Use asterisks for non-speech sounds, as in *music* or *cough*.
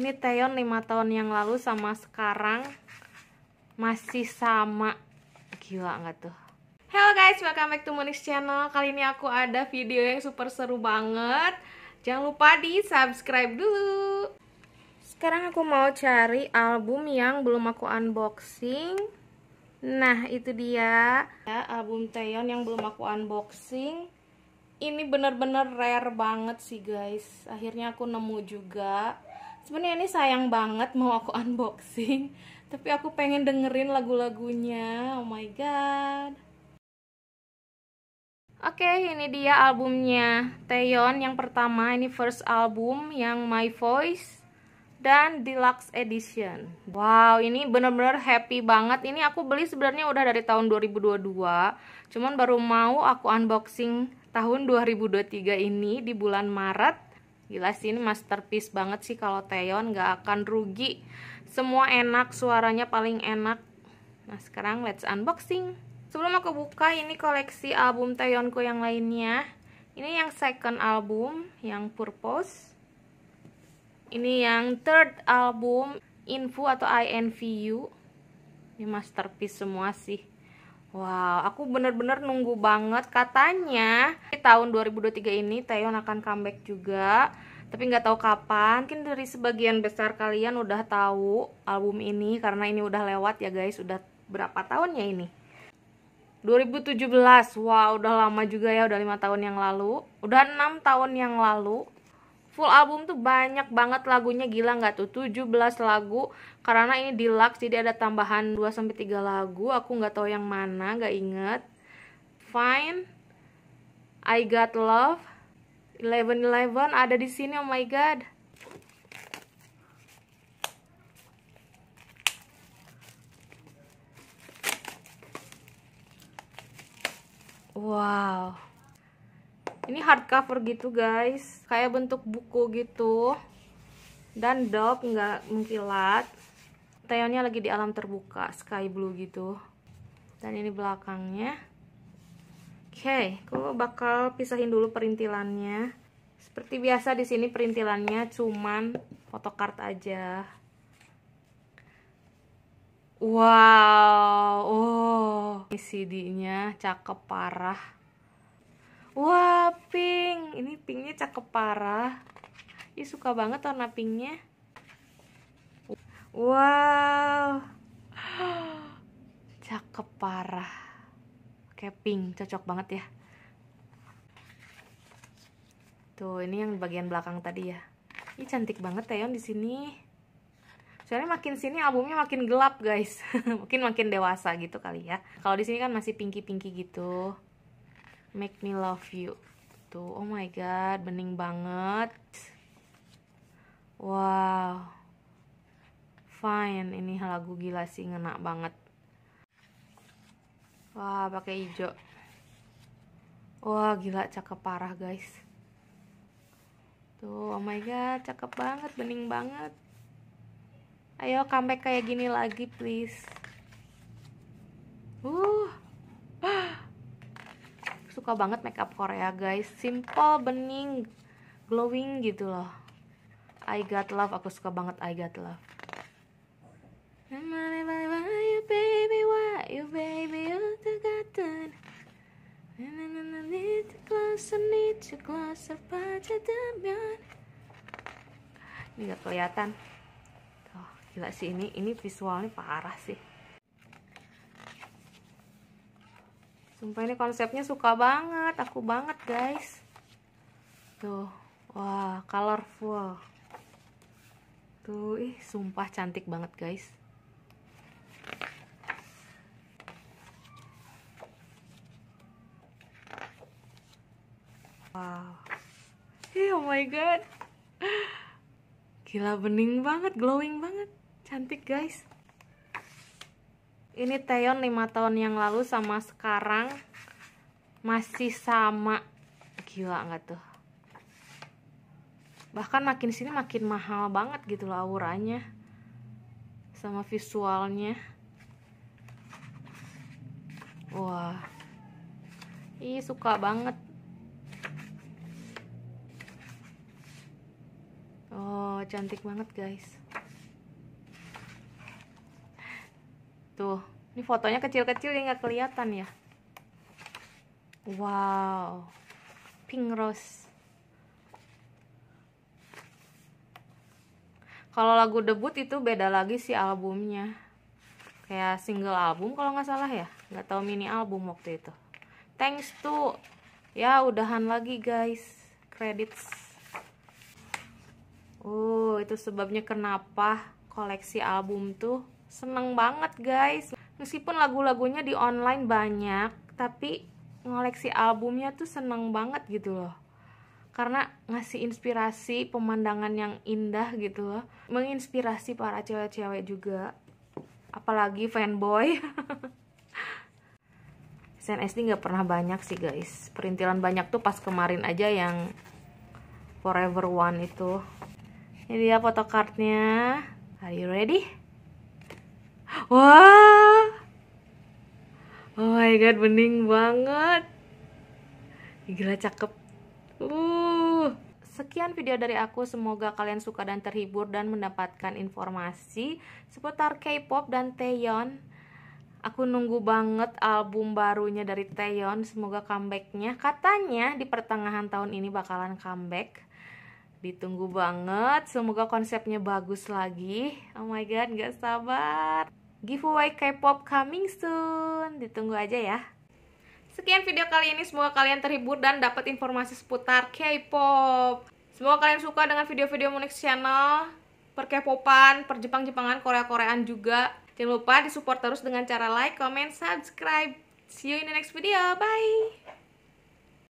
ini Teon 5 tahun yang lalu sama sekarang masih sama gila nggak tuh Hello guys, welcome back to Monix channel kali ini aku ada video yang super seru banget jangan lupa di subscribe dulu sekarang aku mau cari album yang belum aku unboxing nah itu dia ya, album Teon yang belum aku unboxing ini bener-bener rare banget sih guys akhirnya aku nemu juga sebenarnya ini sayang banget mau aku *laughs* unboxing tapi aku pengen dengerin lagu-lagunya oh my god Oke, okay, ini dia albumnya Taeyeon yang pertama, ini first album yang My Voice dan Deluxe Edition. Wow, ini bener-bener happy banget. Ini aku beli sebenarnya udah dari tahun 2022, cuman baru mau aku unboxing tahun 2023 ini di bulan Maret Gila sih ini masterpiece banget sih kalau Teon gak akan rugi. Semua enak, suaranya paling enak. Nah sekarang let's unboxing. Sebelum aku buka ini koleksi album Taeyonku yang lainnya. Ini yang second album, yang Purpose. Ini yang third album, Info atau INVU. Ini masterpiece semua sih. Wow, aku bener-bener nunggu banget katanya di tahun 2023 ini Taeyeon akan comeback juga. Tapi nggak tahu kapan. Mungkin dari sebagian besar kalian udah tahu album ini karena ini udah lewat ya guys, udah berapa tahun ya ini? 2017. wow, udah lama juga ya, udah lima tahun yang lalu. Udah enam tahun yang lalu full album tuh banyak banget lagunya gila nggak tuh 17 lagu karena ini deluxe jadi ada tambahan 2 sampai 3 lagu aku nggak tahu yang mana nggak inget Fine I Got Love Eleven Eleven ada di sini oh my god Wow ini hardcover gitu guys kayak bentuk buku gitu dan dop nggak mengkilat Tayonnya lagi di alam terbuka sky blue gitu dan ini belakangnya oke okay, aku bakal pisahin dulu perintilannya seperti biasa di sini perintilannya cuman fotokart aja Wow, oh, ini CD-nya cakep parah. Wah, pink. Ini pinknya cakep parah. Ih, suka banget warna pinknya. Wow. *gasps* Cakep parah. Kayak pink. Cocok banget ya. Tuh, ini yang bagian belakang tadi ya. Ih, cantik banget ya, Taeyeon di sini. Soalnya makin sini albumnya makin gelap, guys. *laughs* Mungkin makin dewasa gitu kali ya. Kalau di sini kan masih pinky-pinky gitu. Make Me Love You tuh oh my god bening banget wow fine ini lagu gila sih ngena banget wah pakai hijau wah gila cakep parah guys tuh oh my god cakep banget bening banget ayo comeback kayak gini lagi please uh suka banget makeup Korea guys simple bening glowing gitu loh I got love aku suka banget I got love you baby why you baby you need closer need closer ini gak kelihatan Tuh, gila sih ini ini visualnya parah sih Sumpah ini konsepnya suka banget, aku banget guys. Tuh, wah colorful. Tuh, ih sumpah cantik banget guys. Wow. Hey, oh my god. Gila bening banget, glowing banget. Cantik guys ini Teon 5 tahun yang lalu sama sekarang masih sama gila nggak tuh bahkan makin sini makin mahal banget gitu loh auranya sama visualnya wah ih suka banget oh cantik banget guys Tuh, gitu. ini fotonya kecil-kecil ya nggak kelihatan ya. Wow, pink rose. Kalau lagu debut itu beda lagi si albumnya. Kayak single album kalau nggak salah ya, nggak tahu mini album waktu itu. Thanks to ya udahan lagi guys, credits. Uh, itu sebabnya kenapa koleksi album tuh seneng banget guys meskipun lagu-lagunya di online banyak tapi ngoleksi albumnya tuh seneng banget gitu loh karena ngasih inspirasi pemandangan yang indah gitu loh menginspirasi para cewek-cewek juga apalagi fanboy SNSD *laughs* gak pernah banyak sih guys perintilan banyak tuh pas kemarin aja yang forever one itu ini dia photocardnya are you ready? Wah. Oh my god, bening banget. Gila cakep. Uh. Sekian video dari aku, semoga kalian suka dan terhibur dan mendapatkan informasi seputar K-pop dan Taeyeon. Aku nunggu banget album barunya dari Taeyeon, semoga comebacknya. Katanya di pertengahan tahun ini bakalan comeback. Ditunggu banget, semoga konsepnya bagus lagi. Oh my god, gak sabar giveaway K-pop coming soon. Ditunggu aja ya. Sekian video kali ini, semoga kalian terhibur dan dapat informasi seputar K-pop. Semoga kalian suka dengan video-video Monix Channel, per K-popan, per Jepang-Jepangan, Korea-Koreaan juga. Jangan lupa disupport terus dengan cara like, comment, subscribe. See you in the next video. Bye!